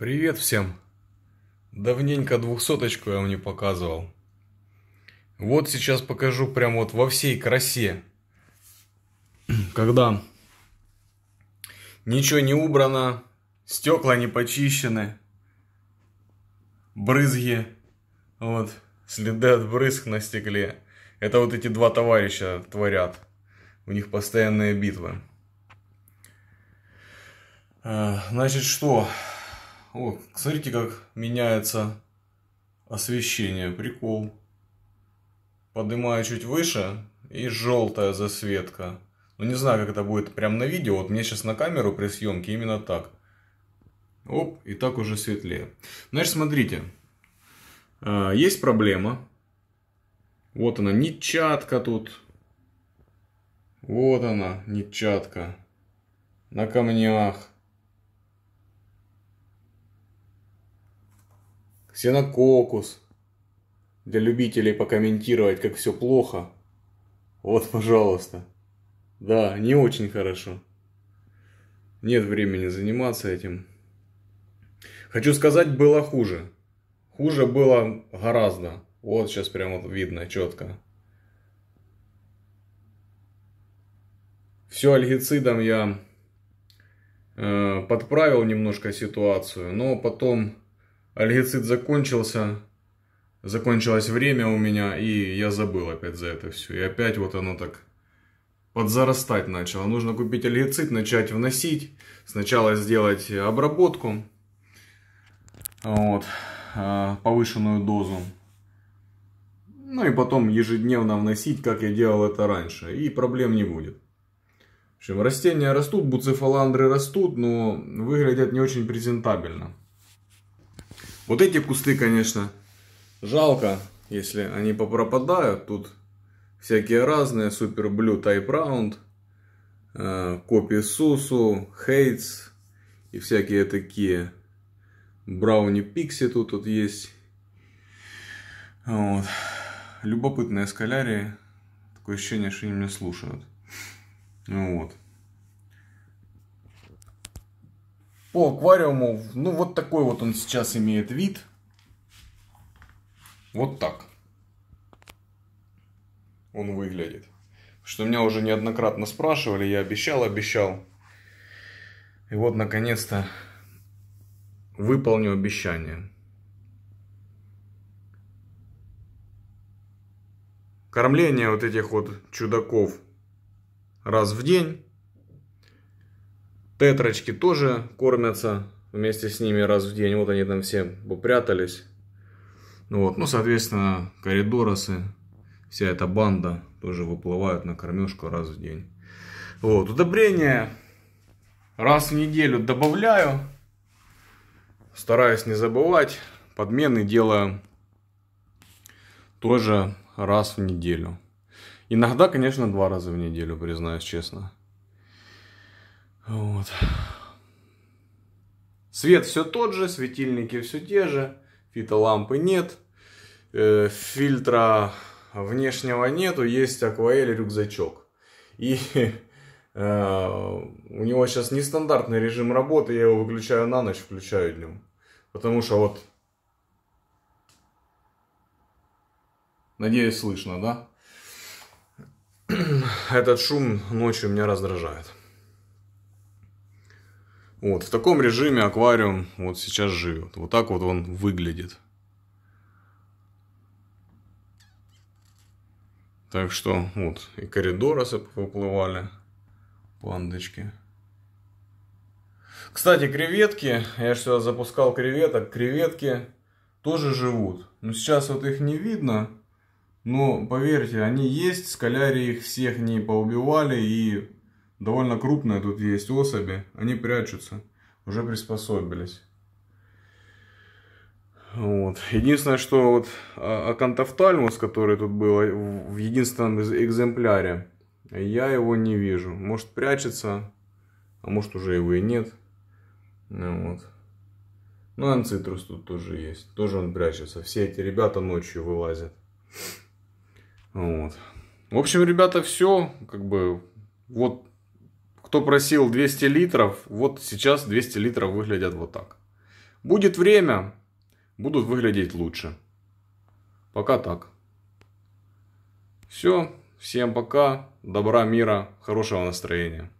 Привет всем! Давненько двухсоточку я вам не показывал. Вот сейчас покажу прям вот во всей красе. Когда ничего не убрано, стекла не почищены, брызги, вот, следы от брызг на стекле. Это вот эти два товарища творят. У них постоянные битвы. Э, значит, что? О, смотрите, как меняется освещение. Прикол. Поднимаю чуть выше. И желтая засветка. Ну, не знаю, как это будет прям на видео. Вот мне сейчас на камеру при съемке именно так. Оп, и так уже светлее. Значит, смотрите. А, есть проблема. Вот она, нитчатка тут. Вот она, нитчатка. На камнях. Ксенококус. Для любителей покомментировать, как все плохо. Вот, пожалуйста. Да, не очень хорошо. Нет времени заниматься этим. Хочу сказать, было хуже. Хуже было гораздо. Вот сейчас прямо видно четко. Все альгицидом я э, подправил немножко ситуацию, но потом Альгицид закончился, закончилось время у меня, и я забыл опять за это все. И опять вот оно так подзарастать начало. Нужно купить альгицид, начать вносить, сначала сделать обработку, вот, э, повышенную дозу. Ну и потом ежедневно вносить, как я делал это раньше, и проблем не будет. В общем, растения растут, буцефаландры растут, но выглядят не очень презентабельно. Вот эти кусты, конечно, жалко, если они попропадают. Тут всякие разные, супер блю, тайп раунд, э, копи сусу, хейтс и всякие такие. Брауни пикси тут тут есть. Вот. Любопытная скалярия. Такое ощущение, что они меня слушают. Ну вот. По аквариуму, ну вот такой вот он сейчас имеет вид. Вот так он выглядит. Что меня уже неоднократно спрашивали, я обещал, обещал. И вот, наконец-то, выполню обещание. Кормление вот этих вот чудаков раз в день Тетрочки тоже кормятся вместе с ними раз в день. Вот они там все попрятались. Ну вот. Ну, соответственно, коридоросы, вся эта банда тоже выплывают на кормежку раз в день. Вот. Удобрения раз в неделю добавляю. Стараюсь не забывать. Подмены делаю тоже раз в неделю. Иногда, конечно, два раза в неделю, признаюсь честно. Вот. Свет все тот же, светильники все те же, фитолампы нет, э, фильтра внешнего нету, есть акваэль рюкзачок. И э, у него сейчас нестандартный режим работы, я его выключаю на ночь, включаю днем. Потому что вот, надеюсь, слышно, да? Этот шум ночью меня раздражает. Вот, в таком режиме аквариум вот сейчас живет. Вот так вот он выглядит. Так что вот и коридорасы выплывали, пандочки. Кстати, креветки, я же сюда запускал креветок, креветки тоже живут. Но ну, сейчас вот их не видно, но поверьте, они есть, скалярии их всех не поубивали и Довольно крупные тут есть особи. Они прячутся. Уже приспособились. Вот. Единственное, что вот а, акантофтальмус, который тут был а, в единственном экземпляре, я его не вижу. Может прячется, а может уже его и нет. вот. Ну, анцитрус тут тоже есть. Тоже он прячется. Все эти ребята ночью вылазят. Вот. В общем, ребята, все. Как бы вот кто просил 200 литров, вот сейчас 200 литров выглядят вот так. Будет время, будут выглядеть лучше. Пока так. Все, всем пока, добра, мира, хорошего настроения.